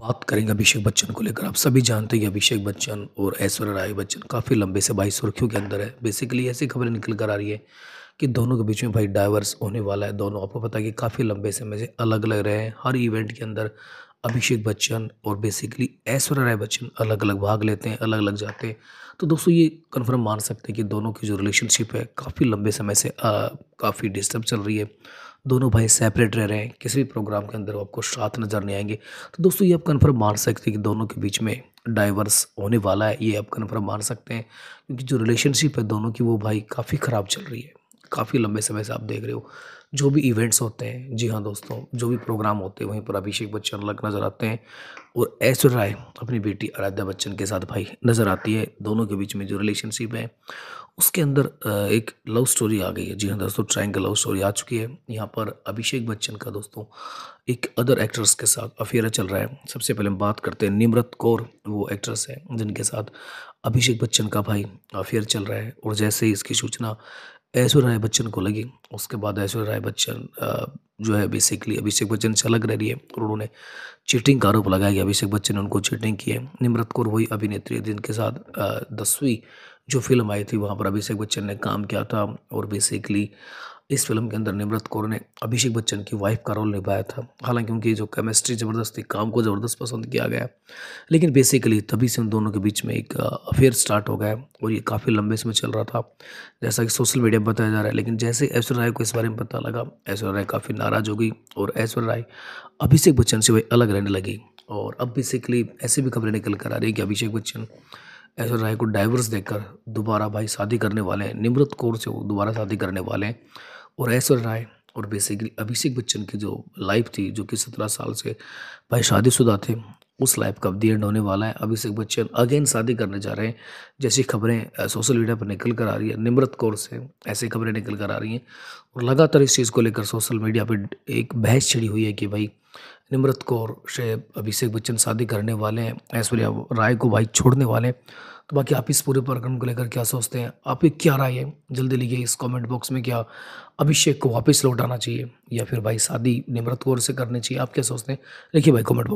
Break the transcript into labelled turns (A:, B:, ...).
A: बात करेंगे अभिषेक बच्चन को लेकर आप सभी जानते हैं अभिषेक बच्चन और ऐश्वर्या राय बच्चन काफ़ी लंबे से भाई सुर्खियों के अंदर है बेसिकली ऐसी खबरें निकल कर आ रही है कि दोनों के बीच में भाई डाइवर्स होने वाला है दोनों आपको पता है कि काफ़ी लंबे समय से अलग अलग रहे हैं हर इवेंट के अंदर अभिषेक बच्चन और बेसिकली ऐश्वर्या राय बच्चन अलग अलग भाग लेते हैं अलग अलग जाते हैं तो दोस्तों ये कन्फर्म मान सकते हैं कि दोनों की जो रिलेशनशिप है काफ़ी लंबे समय से काफ़ी डिस्टर्ब चल रही है दोनों भाई सेपरेट रह रहे हैं किसी भी प्रोग्राम के अंदर वो आपको साथ नज़र नहीं आएंगे तो दोस्तों ये आप कन्फर्म मान सकते हैं कि दोनों के बीच में डाइवर्स होने वाला है ये आप कन्फर्म मान सकते हैं क्योंकि जो रिलेशनशिप है दोनों की वो भाई काफ़ी ख़राब चल रही है काफ़ी लंबे समय से आप देख रहे हो जो भी इवेंट्स होते हैं जी हाँ दोस्तों जो भी प्रोग्राम होते हैं वहीं पर अभिषेक बच्चन अलग नज़र आते हैं और ऐश्वर्या राय अपनी बेटी आराध्या बच्चन के साथ भाई नज़र आती है दोनों के बीच में जो रिलेशनशिप है उसके अंदर एक लव स्टोरी आ गई है जी हाँ दोस्तों ट्राइंग लव स्टोरी आ चुकी है यहाँ पर अभिषेक बच्चन का दोस्तों एक अदर एक्ट्रेस के साथ अफेयर चल रहा है सबसे पहले हम बात करते हैं निमृत कौर वो एक्ट्रेस है जिनके साथ अभिषेक बच्चन का भाई अफेयर चल रहा है और जैसे ही इसकी सूचना ऐश्वर्या राय बच्चन को लगी उसके बाद ऐश्वर्या राय बच्चन जो है बेसिकली अभिषेक बच्चन से अलग रह रही है और उन्होंने चीटिंग का आरोप लगाया कि अभिषेक बच्चन ने उनको चीटिंग की है निमरत कौर वही अभिनेत्री जिनके साथ दसवीं जो फिल्म आई थी वहाँ पर अभिषेक बच्चन ने काम किया था और बेसिकली इस फिल्म के अंदर निम्रत कौर ने अभिषेक बच्चन की वाइफ का रोल निभाया था हालांकि उनकी जो केमिस्ट्री ज़बरदस्त थी काम को ज़बरदस्त पसंद किया गया लेकिन बेसिकली तभी से उन दोनों के बीच में एक अफेयर स्टार्ट हो गया और ये काफ़ी लंबे समय चल रहा था जैसा कि सोशल मीडिया में बताया जा रहा है लेकिन जैसे ऐश्वर्य राय को इस बारे में पता लगा ऐश्वर्य राय काफ़ी नाराज़ हो गई और ऐश्वर्य राय अभिषेक बच्चन से वही अलग रहने लगी और अब बेसिकली ऐसी भी खबरें निकल कर आ रही है कि अभिषेक बच्चन ऐश्वर्या राय को डाइवर्स देकर दोबारा भाई शादी करने वाले हैं निमृत कौर से वो दोबारा शादी करने वाले हैं और ऐश्वर्य राय और बेसिकली अभिषेक बच्चन की जो लाइफ थी जो कि सत्रह साल से भाई शादीशुदा थे उस लाइफ का दी एंड होने वाला है अभिषेक बच्चन अगेन शादी करने जा रहे हैं जैसी खबरें सोशल मीडिया पर निकल कर आ रही है निमृत कौर से ऐसी खबरें निकल कर आ रही हैं और लगातार इस चीज़ को लेकर सोशल मीडिया पर एक बहस छिड़ी हुई है कि भाई निमृत कौर से अभिषेक बच्चन शादी करने वाले हैं ऐश्वर्या राय को भाई छोड़ने वाले हैं तो बाकी आप इस पूरे प्रकरण को लेकर क्या सोचते हैं आपकी क्या राय है जल्दी लिखिए इस कमेंट बॉक्स में क्या अभिषेक को वापस लौटाना चाहिए या फिर भाई शादी निमृत कौर से करनी चाहिए आप क्या सोचते हैं लिखिए भाई कमेंट बॉक्स